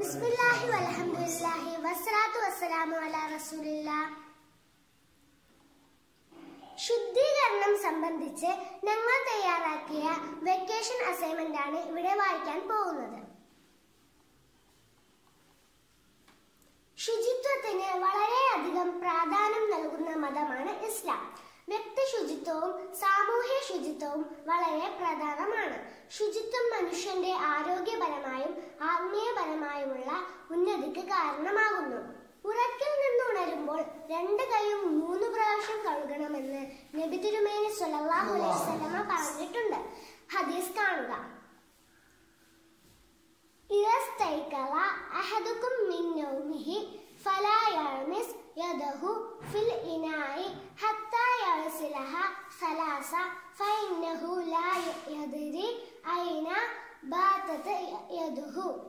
ബിസ്മില്ലാഹി വലഹമുല്ലാഹി വസ്സലാത്തു വസ്സലാമു അലാ റസൂലില്ല ശുദ്ധീകരണം സംബന്ധിച്ച് ഞങ്ങൾ തയ്യാറാക്കിയ വെക്കേഷൻ അസൈൻമെന്റ് ആണ് ഇവിടെ വായിക്കാൻ പോകുന്നത് ശുചിത്വത്തിന് വളരെയധികം പ്രാധാന്യം നൽകുന്ന മതമാണ് ഇസ്ലാം വ്യക്തിശുചിത്വവും സാമൂഹ്യ ശുചിത്വവും വളരെ പ്രധാനമാണ് ശുചിത്വം മനുഷ്യന്റെ ആരോഗ്യപരമായും ആത്മീയപരമായുമുള്ള ഉന്നതിക്ക് കാരണമാകുന്നു ഉറക്കിൽ നിന്ന് ഉണരുമ്പോൾ രണ്ട് കൈയും മൂന്ന് പ്രാവശ്യം കഴുകണമെന്ന് നബി തിരുമേനി സുലല്ലാഹു അലൈഹി പറഞ്ഞിട്ടുണ്ട് ഹദീസ് കാണുക ഇറസ്തൈക്കല അഹദുക്കും മിന്നൗമിഹി ഫലായാമിസ് يده في الإناء حتى يغسلها ثلاثة فإنه لا يدري أين باتت يده يده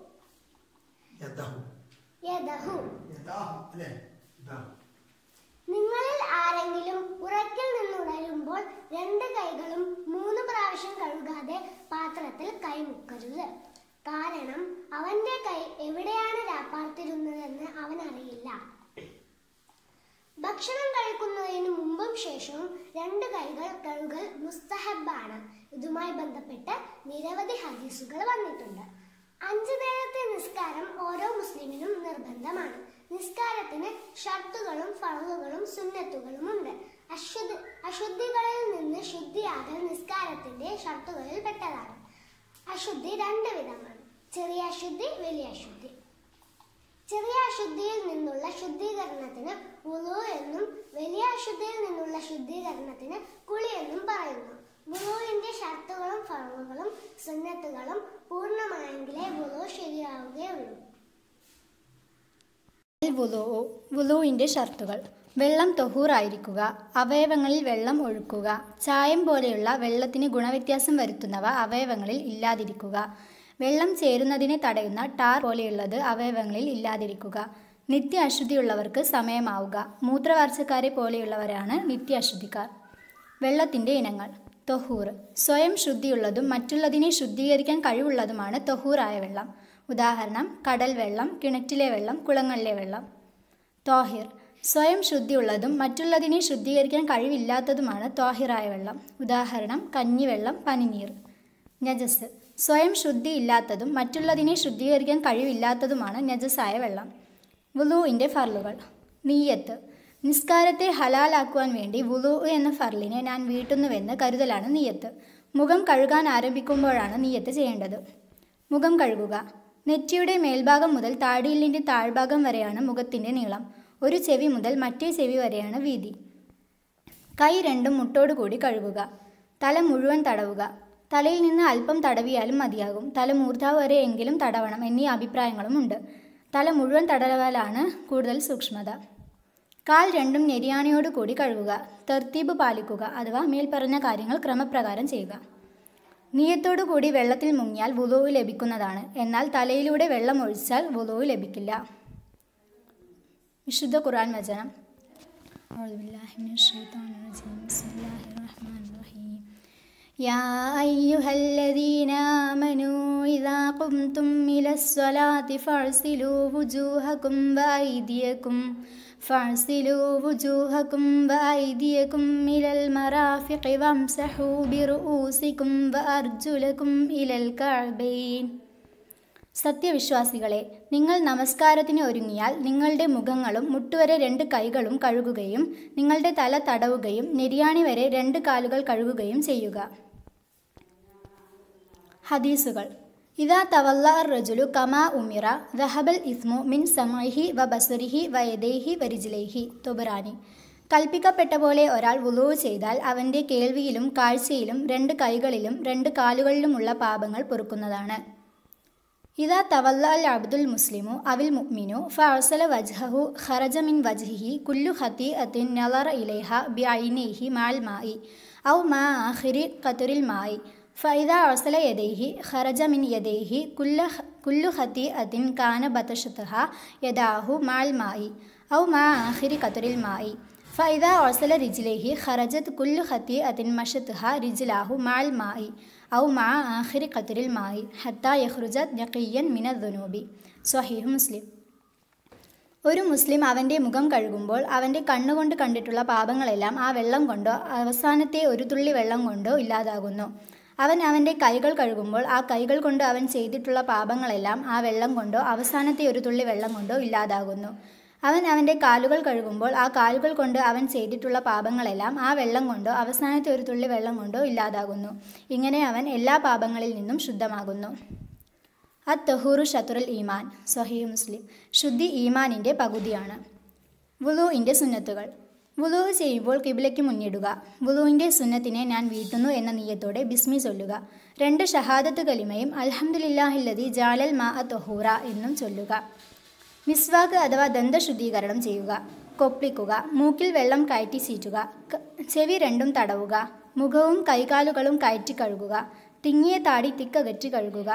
يده يده നിങ്ങൾ ആരെങ്കിലും ഉറക്കിൽ നിന്നുണരുമ്പോൾ രണ്ട് കൈകളും മൂന്ന് പ്രാവശ്യം കഴുകാതെ പാത്രത്തിൽ കൈമുക്കരുത് കാരണം അവന്റെ കൈ എവിടെയാണ് രാപ്പാർത്തിരുന്നതെന്ന് അവനറിയില്ല ഭക്ഷണം കഴിക്കുന്നതിന് മുമ്പും ശേഷവും രണ്ട് കൈകൾ കഴുകൽ മുസ്തഹബാണ് ഇതുമായി ബന്ധപ്പെട്ട് നിരവധി ഹദീസുകൾ വന്നിട്ടുണ്ട് അഞ്ചു നേരത്തെ നിസ്കാരം ഓരോ മുസ്ലിമിനും നിർബന്ധമാണ് നിസ്കാരത്തിന് ഷർട്ടുകളും ഫളവുകളും സുന്നത്തുകളും ഉണ്ട് അശുദ്ധ അശുദ്ധികളിൽ നിന്ന് ശുദ്ധിയാകൽ നിസ്കാരത്തിന്റെ ഷർട്ടുകളിൽ പെട്ടതാണ് അശുദ്ധി രണ്ട് വിധമാണ് ചെറിയ അശുദ്ധി വലിയ അശുദ്ധി ചെറിയ അശുദ്ധിയിൽ നിന്നുള്ള ശുദ്ധീകരണത്തിന് ശുദ്ധിയിൽ നിന്നുള്ള ശുദ്ധീകരണത്തിന് കുളി എന്നും പറയുന്നു വുളുവിന്റെ ഷർട്ടുകളും ഫറവുകളും സുന്നത്തുകളും പൂർണ്ണമായെങ്കിലേ വുളു ശരിയാവുകയുള്ളൂ വുളുവിന്റെ ഷർട്ടുകൾ വെള്ളം തൊഹൂറായിരിക്കുക അവയവങ്ങളിൽ വെള്ളം ഒഴുക്കുക ചായം പോലെയുള്ള വെള്ളത്തിന് ഗുണവ്യത്യാസം വരുത്തുന്നവ അവയവങ്ങളിൽ ഇല്ലാതിരിക്കുക വെള്ളം ചേരുന്നതിനെ തടയുന്ന ടാർ പോലെയുള്ളത് അവയവങ്ങളിൽ ഇല്ലാതിരിക്കുക നിത്യ അശുദ്ധിയുള്ളവർക്ക് സമയമാവുക മൂത്രവാർച്ചക്കാരെ പോലെയുള്ളവരാണ് നിത്യ അശുദ്ധിക്കാർ വെള്ളത്തിൻ്റെ ഇനങ്ങൾ തൊഹൂർ സ്വയം ശുദ്ധിയുള്ളതും മറ്റുള്ളതിനെ ശുദ്ധീകരിക്കാൻ കഴിവുള്ളതുമാണ് തൊഹൂറായ വെള്ളം ഉദാഹരണം കടൽ വെള്ളം കിണറ്റിലെ വെള്ളം കുളങ്ങളിലെ വെള്ളം തോഹിർ സ്വയം ശുദ്ധിയുള്ളതും മറ്റുള്ളതിനെ ശുദ്ധീകരിക്കാൻ കഴിവില്ലാത്തതുമാണ് തോഹിറായ വെള്ളം ഉദാഹരണം കഞ്ഞിവെള്ളം പനിനീർ നജസ് സ്വയം ശുദ്ധിയില്ലാത്തതും മറ്റുള്ളതിനെ ശുദ്ധീകരിക്കാൻ കഴിവില്ലാത്തതുമാണ് നജസായ വെള്ളം വുലുവിൻ്റെ ഫർലുകൾ നീയത്ത് നിസ്കാരത്തെ ഹലാലാക്കുവാൻ വേണ്ടി വുലു എന്ന ഫർലിനെ ഞാൻ വീട്ടുന്നുവെന്ന് കരുതലാണ് നീയത്ത് മുഖം കഴുകാൻ ആരംഭിക്കുമ്പോഴാണ് നീയത്ത് ചെയ്യേണ്ടത് മുഖം കഴുകുക നെറ്റിയുടെ മേൽഭാഗം മുതൽ താടിയിലിൻ്റെ താഴ്ഭാഗം വരെയാണ് മുഖത്തിൻ്റെ നീളം ഒരു ചെവി മുതൽ മറ്റേ ചെവി വരെയാണ് വീതി കൈ രണ്ടും മുട്ടോടു കൂടി കഴുകുക തല മുഴുവൻ തടവുക തലയിൽ നിന്ന് അല്പം തടവിയാലും മതിയാകും തല മൂർധാവ് വരെയെങ്കിലും തടവണം എന്നീ അഭിപ്രായങ്ങളുമുണ്ട് തല മുഴുവൻ തടലവാലാണ് കൂടുതൽ സൂക്ഷ്മത കാൽ രണ്ടും നെരിയാണിയോട് കൂടി കഴുകുക തെർത്തീപ് പാലിക്കുക അഥവാ മേൽപ്പറഞ്ഞ കാര്യങ്ങൾ ക്രമപ്രകാരം ചെയ്യുക നീയത്തോടു കൂടി വെള്ളത്തിൽ മുങ്ങിയാൽ വുളുവ് ലഭിക്കുന്നതാണ് എന്നാൽ തലയിലൂടെ വെള്ളം ഒഴിച്ചാൽ വുളുവ് ലഭിക്കില്ല വിശുദ്ധ ഖുർആൻ വചനം റഹീം യാ അയ്യുഹല്ലദീ وإذا قمتم إلى الصلاة فاغسلوا وجوهكم وأيديكم فاغسلوا وجوهكم وأيديكم إلى المرافق وامسحوا برؤوسكم وأرجلكم إلى الكعبين സത്യവിശ്വാസികളെ നിങ്ങൾ നമസ്കാരത്തിന് ഒരുങ്ങിയാൽ നിങ്ങളുടെ മുഖങ്ങളും മുട്ടുവരെ രണ്ട് കൈകളും കഴുകുകയും നിങ്ങളുടെ തല തടവുകയും നെരിയാണി വരെ രണ്ട് കാലുകൾ കഴുകുകയും ചെയ്യുക ഹദീസുകൾ ഇതാ തവല്ല റജുലു കമാ ഉമിറ ദഹബൽ ഇസ്മു മിൻ സമൈഹി വ ബസുരിഹി വ യദേഹി വരിജിലേഹി തൊബുറാനി കൽപ്പിക്കപ്പെട്ട പോലെ ഒരാൾ വുളൂ ചെയ്താൽ അവൻ്റെ കേൾവിയിലും കാഴ്ചയിലും രണ്ട് കൈകളിലും രണ്ട് കാലുകളിലുമുള്ള പാപങ്ങൾ പൊറുക്കുന്നതാണ് ഇതാ തവല്ല അൽ അബ്ദുൽ മുസ്ലിമു അവിൽ മുഹ്മിനു ഫഅസല വജ്ഹഹു ഖറജ മിൻ വജ്ഹിഹി കുല്ലു ഹത്തി അത്തിൻ നലറ ഇലേഹ ബി ഐനേഹി മാൽ മായി ഔ മാ ആഖിരി ഖത്തുരിൽ മായി ഫൈദ ഒസല യദൈഹി خرج من യദൈഹി കുല്ല കുല്ലു ഹത്തി അതിൻ കാന ബത്തഷത്തഹ യദാഹു മാൽ മായി ഔ മാ ആഹിരി കത്തുരിൽ മായി ഫൈദ ഒസല റിജിലേഹി ഖറജത് കുല്ലു ഹത്തി അതിൻ മഷത്തഹ റിജിലാഹു മാൽ മായി ഔ മാ ആഹിരി കത്തുരിൽ മായി ഹത്ത യഹ്റുജത് നഖിയൻ മിന ദുനൂബി സ്വഹീഹ് മുസ്ലിം ഒരു മുസ്ലിം അവൻ്റെ മുഖം കഴുകുമ്പോൾ അവൻ്റെ കണ്ണുകൊണ്ട് കണ്ടിട്ടുള്ള പാപങ്ങളെല്ലാം ആ വെള്ളം കൊണ്ടോ അവസാനത്തെ ഒരു തുള്ളി വെള്ളം കൊണ്ടോ ഇല്ലാതാകുന്നു അവൻ അവൻ്റെ കൈകൾ കഴുകുമ്പോൾ ആ കൈകൾ കൊണ്ട് അവൻ ചെയ്തിട്ടുള്ള പാപങ്ങളെല്ലാം ആ വെള്ളം കൊണ്ടോ അവസാനത്തെ ഒരു തുള്ളി വെള്ളം കൊണ്ടോ ഇല്ലാതാകുന്നു അവൻ അവൻ്റെ കാലുകൾ കഴുകുമ്പോൾ ആ കാലുകൾ കൊണ്ട് അവൻ ചെയ്തിട്ടുള്ള പാപങ്ങളെല്ലാം ആ വെള്ളം കൊണ്ടോ അവസാനത്തെ ഒരു തുള്ളി വെള്ളം കൊണ്ടോ ഇല്ലാതാകുന്നു ഇങ്ങനെ അവൻ എല്ലാ പാപങ്ങളിൽ നിന്നും ശുദ്ധമാകുന്നു അത് തഹൂറു ഷത്തുറുൽ ഈമാൻ സൊഹീ മുസ്ലിം ശുദ്ധി ഈമാനിൻ്റെ പകുതിയാണ് ഇൻ്റെ സുന്നത്തുകൾ വുളു ചെയ്യുമ്പോൾ കിബിലയ്ക്ക് മുന്നിടുക വുളുവിൻ്റെ സുന്നത്തിനെ ഞാൻ വീട്ടുന്നു എന്ന നീയത്തോടെ ബിസ്മി ചൊല്ലുക രണ്ട് ഷഹാദത്ത് കലിമയും അൽഹമുല്ലാഹില്ലതി ജാലൽ മാ അ തൊഹൂറ എന്നും ചൊല്ലുക മിസ്വാക്ക് അഥവാ ദന്തശുദ്ധീകരണം ചെയ്യുക കൊപ്പിക്കുക മൂക്കിൽ വെള്ളം കയറ്റി സീറ്റുക ചെവി രണ്ടും തടവുക മുഖവും കൈകാലുകളും കയറ്റി കഴുകുക തിങ്ങിയ താടി തിക്കകറ്റി കഴുകുക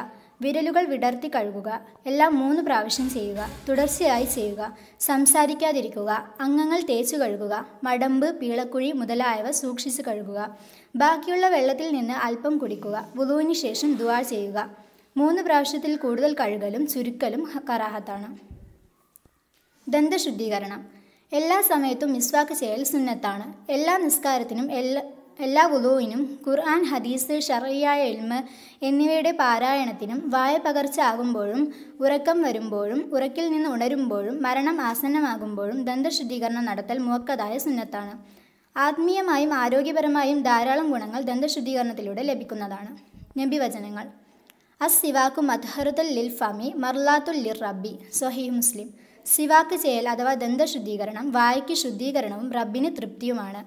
വിരലുകൾ വിടർത്തി കഴുകുക എല്ലാം മൂന്ന് പ്രാവശ്യം ചെയ്യുക തുടർച്ചയായി ചെയ്യുക സംസാരിക്കാതിരിക്കുക അംഗങ്ങൾ തേച്ചു കഴുകുക മടമ്പ് പീളക്കുഴി മുതലായവ സൂക്ഷിച്ചു കഴുകുക ബാക്കിയുള്ള വെള്ളത്തിൽ നിന്ന് അല്പം കുടിക്കുക വുളുവിന് ശേഷം ദുവാ ചെയ്യുക മൂന്ന് പ്രാവശ്യത്തിൽ കൂടുതൽ കഴുകലും ചുരുക്കലും കറാഹത്താണ് ദന്തശുദ്ധീകരണം എല്ലാ സമയത്തും മിസ്വാക്ക് ചെയ്യൽ സുന്നത്താണ് എല്ലാ നിസ്കാരത്തിനും എല്ലാ എല്ലാ വുദുവിനും ഖുർആൻ ഹദീസ് ഷറയ്യായ എൽമ് എന്നിവയുടെ പാരായണത്തിനും വായപകർച്ച ആകുമ്പോഴും ഉറക്കം വരുമ്പോഴും ഉറക്കിൽ നിന്ന് ഉണരുമ്പോഴും മരണം ആസന്നമാകുമ്പോഴും ദന്തശുദ്ധീകരണം നടത്തൽ മുവക്കതായ സുന്നത്താണ് ആത്മീയമായും ആരോഗ്യപരമായും ധാരാളം ഗുണങ്ങൾ ദന്തശുദ്ധീകരണത്തിലൂടെ ലഭിക്കുന്നതാണ് നബിവചനങ്ങൾ അസ് സിവാക്കു മത്ഹറുത്തുൽ ലിൽ ഫാമി മർലാത്തുൽ ലിർ റബ്ബി സൊഹി മുസ്ലിം സിവാക്ക് ചെയ്യൽ അഥവാ ദന്തശുദ്ധീകരണം വായയ്ക്ക് ശുദ്ധീകരണവും റബ്ബിന് തൃപ്തിയുമാണ്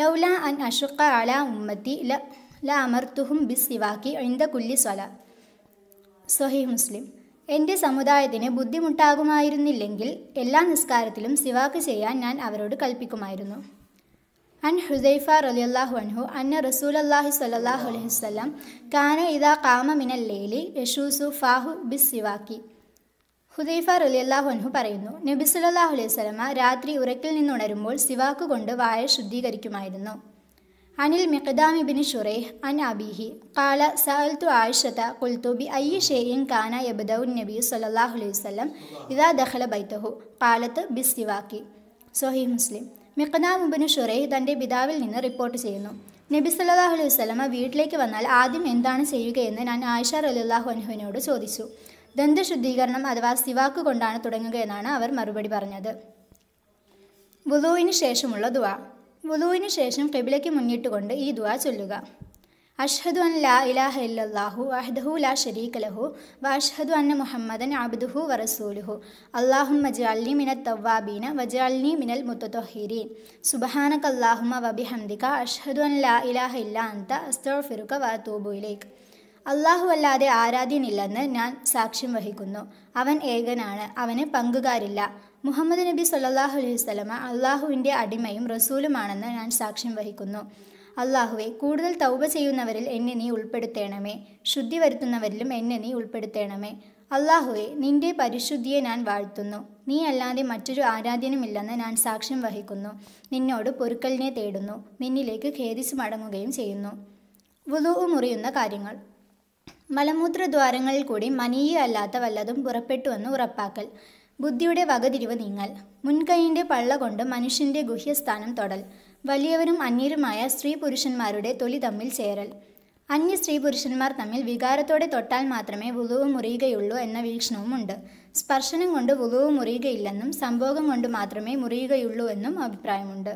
ലൗല അൻ അഷുക്ക അല ഉമ്മത്തി ല ല അമർത്തുഹും ബി സിവാക്കി ഇന്ത കുല്ലി സ്വല സൊഹി മുസ്ലിം എൻ്റെ സമുദായത്തിന് ബുദ്ധിമുട്ടാകുമായിരുന്നില്ലെങ്കിൽ എല്ലാ നിസ്കാരത്തിലും സിവാക്ക് ചെയ്യാൻ ഞാൻ അവരോട് കൽപ്പിക്കുമായിരുന്നു അൻ ഹുസൈഫ റലിയല്ലാഹു അൻഹു അന്ന റസൂലല്ലാഹി അലഹി അലൈഹിസ്സല്ലാം കാന ഇതാ കാമ മിനല്ലേലി യഷൂസു ഫാഹു ബിസ് സിവാക്കി ഹുദൈഫ റുലിയല്ലാഹുൻഹു പറയുന്നു നബി സുലല്ലാഹു അലൈഹി സ്വലമ രാത്രി ഉറക്കിൽ നിന്നുണരുമ്പോൾ സിവാക്ക് കൊണ്ട് വായ ശുദ്ധീകരിക്കുമായിരുന്നു അനിൽ മിഖ്ദാമി ബിൻ ഷുറേഹ് അൻ അബിഹി കാല സഅൽതു ആയിഷത കുൽത്തു ബി അയ്യ ഷെയ്യൻ കാന യബദൌൻ നബി സല്ലല്ലാഹു അലൈഹി വസല്ലം ഇദാ ദഖല ബൈത്തഹു കാലത്ത് ബി സിവാക്കി സൊഹീ മുസ്ലിം മിഖദാം ബിൻ ഷുറേഹ് തൻ്റെ പിതാവിൽ നിന്ന് റിപ്പോർട്ട് ചെയ്യുന്നു നബി സല്ലല്ലാഹു അലൈഹി സ്വലമ വീട്ടിലേക്ക് വന്നാൽ ആദ്യം എന്താണ് ചെയ്യുകയെന്ന് ഞാൻ ആയിഷ റളിയല്ലാഹു അൻഹുവിനോട് ചോദിച്ചു ദന്തശുദ്ധീകരണം അഥവാ സിവാക്ക് കൊണ്ടാണ് തുടങ്ങുക എന്നാണ് അവർ മറുപടി പറഞ്ഞത് വുലുവിന് ശേഷമുള്ള ദുവ വുലുവിന് ശേഷം കെബിലയ്ക്ക് മുന്നിട്ടുകൊണ്ട് ഈ ദുവ ചൊല്ലുക അഷ്ഹദു അൻ ലാ ഇലാഹ ഇല്ലാഹു അഹ്ദഹു ലാ ഷരീഖ് ലഹു വ അഷ്ഹദു അന്ന മുഹമ്മദൻ അബ്ദുഹു വ റസൂലുഹു അള്ളാഹു മജാലി മിനൽ തവ്വാബീന വജാലി മിനൽ മുത്തത്തൊഹീരീൻ സുബഹാനക് അള്ളാഹുമ ഹംദിക അഷ്ഹദു അൻ ലാ ഇലാഹ ഇല്ലാ അന്ത ഫിറുക വ തൂബുയിലേക്ക് അല്ലാതെ ആരാധ്യനില്ലെന്ന് ഞാൻ സാക്ഷ്യം വഹിക്കുന്നു അവൻ ഏകനാണ് അവന് പങ്കുകാരില്ല മുഹമ്മദ് നബി സല്ലാഹു അലൈഹി സ്വലമ അള്ളാഹുവിൻ്റെ അടിമയും റസൂലുമാണെന്ന് ഞാൻ സാക്ഷ്യം വഹിക്കുന്നു അള്ളാഹുവെ കൂടുതൽ തൗബ ചെയ്യുന്നവരിൽ എന്നെ നീ ഉൾപ്പെടുത്തേണമേ ശുദ്ധി വരുത്തുന്നവരിലും എന്നെ നീ ഉൾപ്പെടുത്തേണമേ അള്ളാഹുവെ നിന്റെ പരിശുദ്ധിയെ ഞാൻ വാഴ്ത്തുന്നു നീ അല്ലാതെ മറ്റൊരു ആരാധ്യനുമില്ലെന്ന് ഞാൻ സാക്ഷ്യം വഹിക്കുന്നു നിന്നോട് പൊരുക്കലിനെ തേടുന്നു നിന്നിലേക്ക് ഖേദിച്ചു മടങ്ങുകയും ചെയ്യുന്നു വുലു മുറിയുന്ന കാര്യങ്ങൾ മലമൂത്രദ്വാരങ്ങളിൽ കൂടി മനീയ അല്ലാത്ത വല്ലതും പുറപ്പെട്ടുവെന്ന് ഉറപ്പാക്കൽ ബുദ്ധിയുടെ വകതിരിവ് നീങ്ങൽ മുൻകൈയിൻ്റെ പള്ള കൊണ്ട് മനുഷ്യൻ്റെ ഗുഹ്യസ്ഥാനം തൊടൽ വലിയവരും അന്യരുമായ സ്ത്രീ പുരുഷന്മാരുടെ തൊലി തമ്മിൽ ചേരൽ അന്യ സ്ത്രീ പുരുഷന്മാർ തമ്മിൽ വികാരത്തോടെ തൊട്ടാൽ മാത്രമേ വുളുവ് മുറിയുകയുള്ളൂ എന്ന വീക്ഷണവുമുണ്ട് സ്പർശനം കൊണ്ട് വുളുവ് മുറിയുകയില്ലെന്നും സംഭോഗം കൊണ്ട് മാത്രമേ മുറിയുകയുള്ളൂ എന്നും അഭിപ്രായമുണ്ട്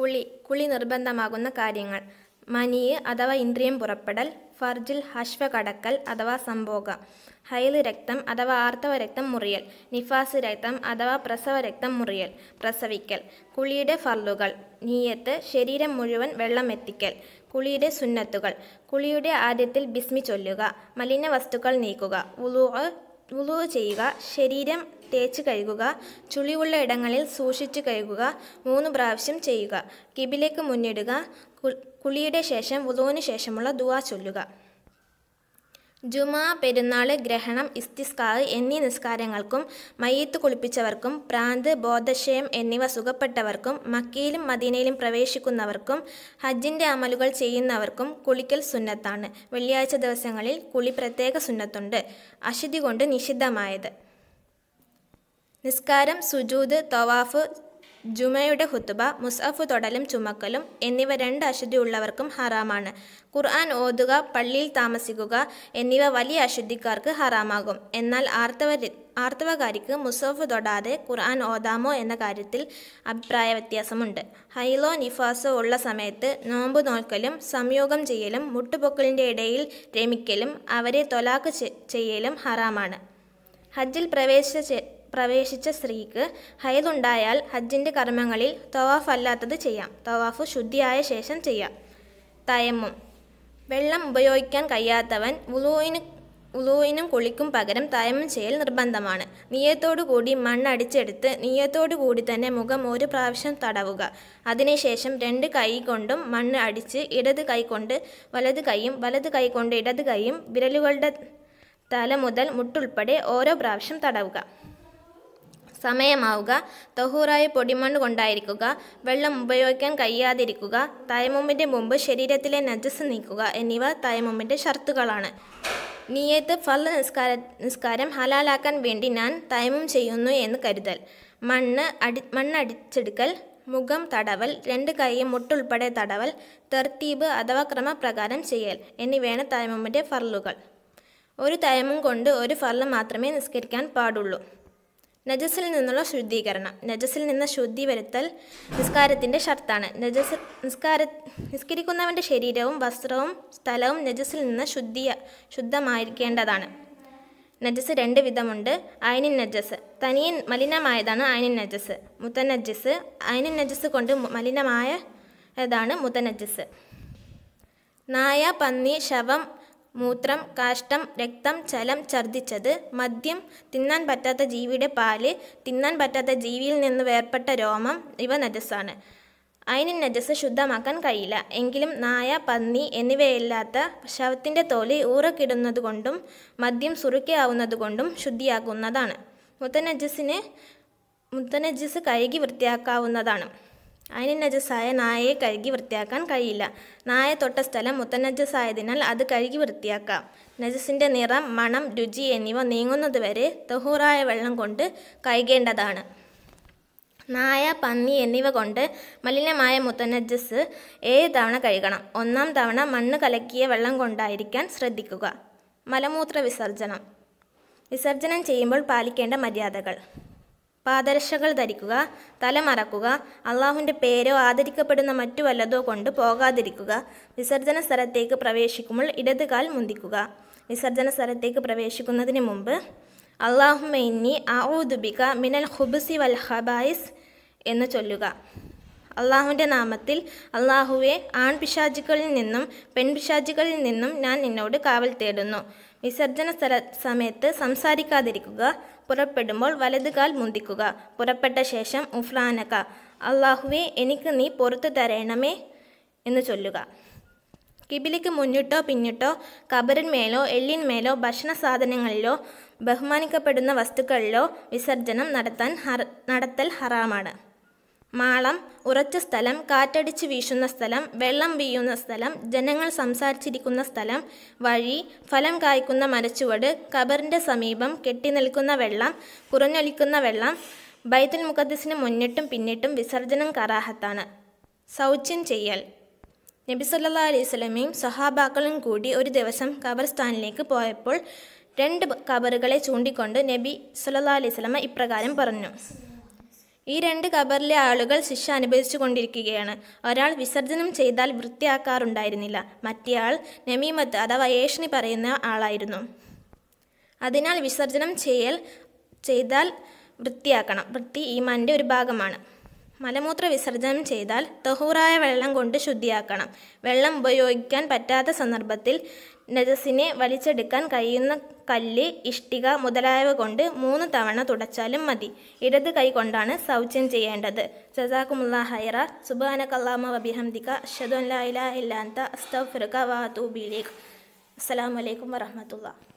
കുളി കുളി നിർബന്ധമാകുന്ന കാര്യങ്ങൾ മനിയ് അഥവാ ഇന്ദ്രിയം പുറപ്പെടൽ ഫർജിൽ ഹശ്വ കടക്കൽ അഥവാ സംഭോഗ ഹൈല് രക്തം അഥവാ ആർത്തവ രക്തം മുറിയൽ നിഫാസ് രക്തം അഥവാ പ്രസവ രക്തം മുറിയൽ പ്രസവിക്കൽ കുളിയുടെ ഫർലുകൾ നീയത്ത് ശരീരം മുഴുവൻ വെള്ളം എത്തിക്കൽ കുളിയുടെ സുന്നത്തുകൾ കുളിയുടെ ആദ്യത്തിൽ ബിസ്മി ചൊല്ലുക മലിന വസ്തുക്കൾ നീക്കുക ഉലു വുളു ചെയ്യുക ശരീരം തേച്ച് കഴുകുക ചുളിവുള്ള ഇടങ്ങളിൽ സൂക്ഷിച്ച് കഴുകുക മൂന്ന് പ്രാവശ്യം ചെയ്യുക കിബിലേക്ക് മുന്നിടുക കുളിയുടെ ശേഷം വുളുവിന് ശേഷമുള്ള ദുവാ ചൊല്ലുക ജുമാ പെരുന്നാൾ ഗ്രഹണം ഇസ്തിസ്കാവ് എന്നീ നിസ്കാരങ്ങൾക്കും മയ്യത്ത് കുളിപ്പിച്ചവർക്കും പ്രാന്ത് ബോധക്ഷയം എന്നിവ സുഖപ്പെട്ടവർക്കും മക്കയിലും മദീനയിലും പ്രവേശിക്കുന്നവർക്കും ഹജ്ജിൻ്റെ അമലുകൾ ചെയ്യുന്നവർക്കും കുളിക്കൽ സുന്നത്താണ് വെള്ളിയാഴ്ച ദിവസങ്ങളിൽ കുളി പ്രത്യേക സുന്നത്തുണ്ട് അശുദ്ധി കൊണ്ട് നിഷിദ്ധമായത് നിസ്കാരം സുജൂത് തവാഫ് ജുമയുടെ ഹുത്തുബ മുസാഫ് തൊടലും ചുമക്കലും എന്നിവ രണ്ട് ഉള്ളവർക്കും ഹറാമാണ് ഖുർആൻ ഓതുക പള്ളിയിൽ താമസിക്കുക എന്നിവ വലിയ അശുദ്ധിക്കാർക്ക് ഹറാമാകും എന്നാൽ ആർത്തവ ആർത്തവകാരിക്ക് മുസഫ് തൊടാതെ ഖുർആൻ ഓതാമോ എന്ന കാര്യത്തിൽ അഭിപ്രായ വ്യത്യാസമുണ്ട് ഹൈലോ നിഫാസോ ഉള്ള സമയത്ത് നോമ്പ് നോൽക്കലും സംയോഗം ചെയ്യലും മുട്ടുപൊക്കലിൻ്റെ ഇടയിൽ രമിക്കലും അവരെ തൊലാക്ക് ചെയ്യലും ഹറാമാണ് ഹജ്ജിൽ പ്രവേശിച്ച പ്രവേശിച്ച സ്ത്രീക്ക് ഹൈതുണ്ടായാൽ ഹജ്ജിൻ്റെ കർമ്മങ്ങളിൽ തവാഫ് അല്ലാത്തത് ചെയ്യാം തവാഫ് ശുദ്ധിയായ ശേഷം ചെയ്യാം തയമ്മും വെള്ളം ഉപയോഗിക്കാൻ കഴിയാത്തവൻ ഉലുവിന് ഉലുവിനും കുളിക്കും പകരം തയമ്മം ചെയ്യൽ നിർബന്ധമാണ് നീയത്തോടു കൂടി മണ്ണടിച്ചെടുത്ത് നീയത്തോടു കൂടി തന്നെ മുഖം ഒരു പ്രാവശ്യം തടവുക അതിനുശേഷം രണ്ട് കൈ കൊണ്ടും മണ്ണ് അടിച്ച് ഇടത് കൈ കൊണ്ട് വലത് കൈയും വലത് കൈ കൊണ്ട് ഇടത് കൈയും വിരലുകളുടെ തല മുതൽ മുട്ടുൾപ്പെടെ ഓരോ പ്രാവശ്യം തടവുക സമയമാവുക തൊഹൂറായ പൊടിമണ്ണ് കൊണ്ടായിരിക്കുക വെള്ളം ഉപയോഗിക്കാൻ കഴിയാതിരിക്കുക തയമുമ്പിൻ്റെ മുമ്പ് ശരീരത്തിലെ നജസ് നീക്കുക എന്നിവ തയമുമ്പിൻ്റെ ഷർത്തുകളാണ് നീയത്ത് ഫല നിസ്കാര നിസ്കാരം ഹലാലാക്കാൻ വേണ്ടി ഞാൻ തൈമും ചെയ്യുന്നു എന്ന് കരുതൽ മണ്ണ് അടി മണ്ണടിച്ചെടുക്കൽ മുഖം തടവൽ രണ്ട് കൈയും മുട്ടുൾപ്പെടെ തടവൽ തെർത്തീബ് അഥവാ ക്രമപ്രകാരം ചെയ്യൽ എന്നിവയാണ് തയമുമ്പിൻ്റെ ഫർലുകൾ ഒരു തയമും കൊണ്ട് ഒരു ഫർല് മാത്രമേ നിസ്കരിക്കാൻ പാടുള്ളൂ നജസിൽ നിന്നുള്ള ശുദ്ധീകരണം നജസിൽ നിന്ന് ശുദ്ധി വരുത്തൽ നിസ്കാരത്തിൻ്റെ ഷർത്താണ് നജസ് നിസ്കാര നിസ്കരിക്കുന്നവൻ്റെ ശരീരവും വസ്ത്രവും സ്ഥലവും നജസിൽ നിന്ന് ശുദ്ധിയ ശുദ്ധമായിരിക്കേണ്ടതാണ് നജസ് രണ്ട് വിധമുണ്ട് അയനിൻ നജസ് തനിയൻ മലിനമായതാണ് അയനിൻ നജസ് മുത്തനജസ് അയനിൻ നജസ് കൊണ്ട് മലിനമായതാണ് മുത്തനജസ് നായ പന്നി ശവം മൂത്രം കാഷ്ടം രക്തം ചലം ഛർദ്ദിച്ചത് മദ്യം തിന്നാൻ പറ്റാത്ത ജീവിയുടെ പാല് തിന്നാൻ പറ്റാത്ത ജീവിയിൽ നിന്ന് വേർപെട്ട രോമം ഇവ നജസ്സാണ് അയിന് നജസ് ശുദ്ധമാക്കാൻ കഴിയില്ല എങ്കിലും നായ പന്നി എന്നിവയില്ലാത്ത ശവത്തിൻ്റെ തോല് ഊറക്കിടുന്നതുകൊണ്ടും മദ്യം സുറുക്കയാവുന്നതുകൊണ്ടും ശുദ്ധിയാക്കുന്നതാണ് മുത്തനജസിന് മുത്തനജസ് കഴുകി വൃത്തിയാക്കാവുന്നതാണ് അതിന് നജസ്സായ നായയെ കഴുകി വൃത്തിയാക്കാൻ കഴിയില്ല നായ തൊട്ട സ്ഥലം മുത്തനജസ്സായതിനാൽ അത് കഴുകി വൃത്തിയാക്കാം നജസിൻ്റെ നിറം മണം രുചി എന്നിവ നീങ്ങുന്നതുവരെ തഹൂറായ വെള്ളം കൊണ്ട് കഴുകേണ്ടതാണ് നായ പന്നി എന്നിവ കൊണ്ട് മലിനമായ മുത്തനജസ് ഏഴ് തവണ കഴുകണം ഒന്നാം തവണ മണ്ണ് കലക്കിയ വെള്ളം കൊണ്ടായിരിക്കാൻ ശ്രദ്ധിക്കുക മലമൂത്ര വിസർജനം വിസർജനം ചെയ്യുമ്പോൾ പാലിക്കേണ്ട മര്യാദകൾ പാദരക്ഷകൾ ധരിക്കുക തല മറക്കുക അള്ളാഹുവിൻ്റെ പേരോ ആദരിക്കപ്പെടുന്ന മറ്റു വല്ലതോ കൊണ്ട് പോകാതിരിക്കുക വിസർജന സ്ഥലത്തേക്ക് പ്രവേശിക്കുമ്പോൾ ഇടത് കാൽ മുന്തിക്കുക വിസർജന സ്ഥലത്തേക്ക് പ്രവേശിക്കുന്നതിന് മുമ്പ് അള്ളാഹുമൈന്നി ആഊദുബിക മിനൽ ഹുബുസി വൽ ഹബായിസ് എന്ന് ചൊല്ലുക അള്ളാഹുവിൻ്റെ നാമത്തിൽ അള്ളാഹുവെ ആൺപിശാചുക്കളിൽ നിന്നും പെൺപിശാചുക്കളിൽ നിന്നും ഞാൻ നിന്നോട് കാവൽ തേടുന്നു വിസർജന സ്ഥല സമയത്ത് സംസാരിക്കാതിരിക്കുക പുറപ്പെടുമ്പോൾ വലതുകാൽ മുന്തിക്കുക പുറപ്പെട്ട ശേഷം ഉഫ്ലാനക അള്ളാഹുവെ എനിക്ക് നീ പുറത്തു തരണമേ എന്ന് ചൊല്ലുക കിബിലിക്ക് മുന്നിട്ടോ പിന്നിട്ടോ കബറിന്മേലോ എല്ലിന്മേലോ ഭക്ഷണ സാധനങ്ങളിലോ ബഹുമാനിക്കപ്പെടുന്ന വസ്തുക്കളിലോ വിസർജനം നടത്താൻ നടത്തൽ ഹറാമാണ് മാളം ഉറച്ച സ്ഥലം കാറ്റടിച്ച് വീശുന്ന സ്ഥലം വെള്ളം വീയുന്ന സ്ഥലം ജനങ്ങൾ സംസാരിച്ചിരിക്കുന്ന സ്ഥലം വഴി ഫലം കായ്ക്കുന്ന മരച്ചുവട് കബറിൻ്റെ സമീപം കെട്ടിനിൽക്കുന്ന വെള്ളം കുറഞ്ഞൊലിക്കുന്ന വെള്ളം ബൈത്തുൽ മുഖദ്സിന് മുന്നിട്ടും പിന്നിട്ടും വിസർജനം കറാഹത്താണ് സൗജ്യം ചെയ്യൽ നബി സല്ലാ അലൈഹി സ്വലമയും സഹാബാക്കളും കൂടി ഒരു ദിവസം കബർസ്ഥാനിലേക്ക് പോയപ്പോൾ രണ്ട് കബറുകളെ ചൂണ്ടിക്കൊണ്ട് നബി സല്ലാ അലൈഹി വസല്ലമ ഇപ്രകാരം പറഞ്ഞു ഈ രണ്ട് ഖബറിലെ ആളുകൾ ശിക്ഷ അനുഭവിച്ചു കൊണ്ടിരിക്കുകയാണ് ഒരാൾ വിസർജനം ചെയ്താൽ വൃത്തിയാക്കാറുണ്ടായിരുന്നില്ല മറ്റേയാൾ നമീമത്ത് അഥവാ ഏഷണി പറയുന്ന ആളായിരുന്നു അതിനാൽ വിസർജനം ചെയ്യൽ ചെയ്താൽ വൃത്തിയാക്കണം വൃത്തി ഈമാൻ്റെ ഒരു ഭാഗമാണ് മലമൂത്ര വിസർജനം ചെയ്താൽ തഹൂറായ വെള്ളം കൊണ്ട് ശുദ്ധിയാക്കണം വെള്ളം ഉപയോഗിക്കാൻ പറ്റാത്ത സന്ദർഭത്തിൽ നജസിനെ വലിച്ചെടുക്കാൻ കഴിയുന്ന കല്ല് ഇഷ്ടിക മുതലായവ കൊണ്ട് മൂന്ന് തവണ തുടച്ചാലും മതി ഇടത് കൈ കൊണ്ടാണ് സൗജ്യം ചെയ്യേണ്ടത് ജസാഖുമുല്ല ഹൈറ സുബാനക്കല്ലാമ വബിഹംദിക ഷദുല്ലാ ഇലാ ഇല്ലാന്ത അസ്തഫിറുക വാതൂബിലേക്ക് അസ്സാം വലൈക്കും വറഹമത്തുള്ള